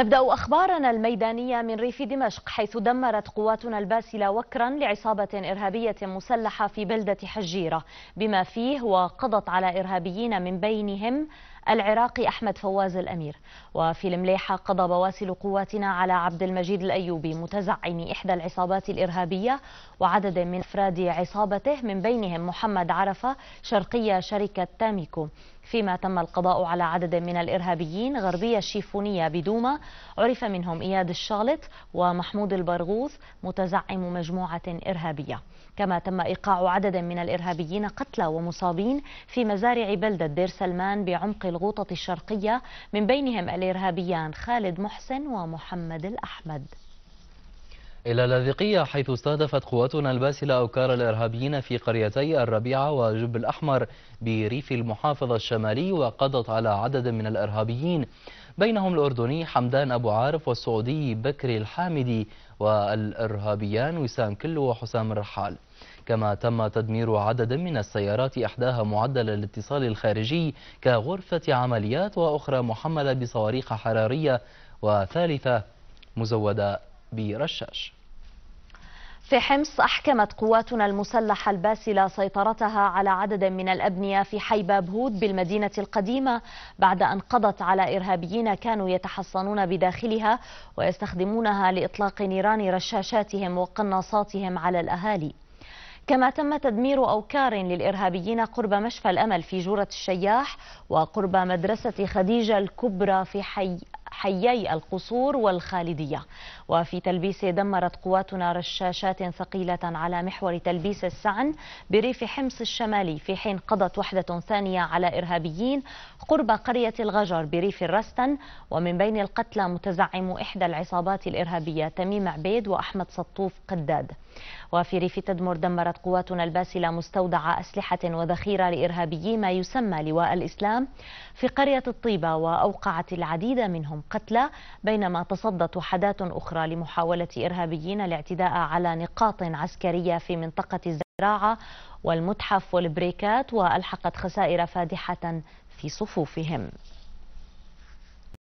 نبدأ أخبارنا الميدانية من ريف دمشق حيث دمرت قواتنا الباسلة وكرا لعصابة إرهابية مسلحة في بلدة حجيرة بما فيه وقضت على إرهابيين من بينهم العراقي أحمد فواز الأمير وفي المليحة قضى بواسل قواتنا على عبد المجيد الأيوبي متزعم إحدى العصابات الإرهابية وعدد من أفراد عصابته من بينهم محمد عرفة شرقية شركة تاميكو فيما تم القضاء على عدد من الإرهابيين غربية الشيفونية بدوما عرف منهم إياد الشالط ومحمود البرغوث متزعم مجموعة إرهابية كما تم إيقاع عدد من الإرهابيين قتلى ومصابين في مزارع بلدة دير سلمان بعمق الغوطة الشرقية من بينهم الإرهابيان خالد محسن ومحمد الأحمد إلى اللاذقية حيث استهدفت قواتنا الباسلة أوكار الإرهابيين في قريتي الربيعة وجب الأحمر بريف المحافظة الشمالي وقضت على عدد من الإرهابيين بينهم الأردني حمدان أبو عارف والسعودي بكري الحامدي والإرهابيان وسام كلو وحسام الرحال كما تم تدمير عدد من السيارات إحداها معدل الاتصال الخارجي كغرفة عمليات وأخرى محملة بصواريخ حرارية وثالثة مزودة برشاش في حمص أحكمت قواتنا المسلحة الباسلة سيطرتها على عدد من الأبنية في حي بابهود بالمدينة القديمة بعد أن قضت على إرهابيين كانوا يتحصنون بداخلها ويستخدمونها لإطلاق نيران رشاشاتهم وقناصاتهم على الأهالي كما تم تدمير أوكار للإرهابيين قرب مشفى الأمل في جورة الشياح وقرب مدرسة خديجة الكبرى في حي حيي القصور والخالدية وفي تلبيس دمرت قواتنا رشاشات ثقيلة على محور تلبيس السعن بريف حمص الشمالي في حين قضت وحدة ثانية على إرهابيين قرب قرية الغجر بريف الرستن ومن بين القتلى متزعم إحدى العصابات الإرهابية تميم عبيد وأحمد سطوف قداد وفي ريف تدمر دمرت قواتنا الباسلة مستودع أسلحة وذخيرة لإرهابيي ما يسمى لواء الإسلام في قرية الطيبة وأوقعت العديد منهم قتلى بينما تصدت وحدات أخرى لمحاولة إرهابيين الاعتداء على نقاط عسكرية في منطقة الزراعة والمتحف والبريكات وألحقت خسائر فادحة في صفوفهم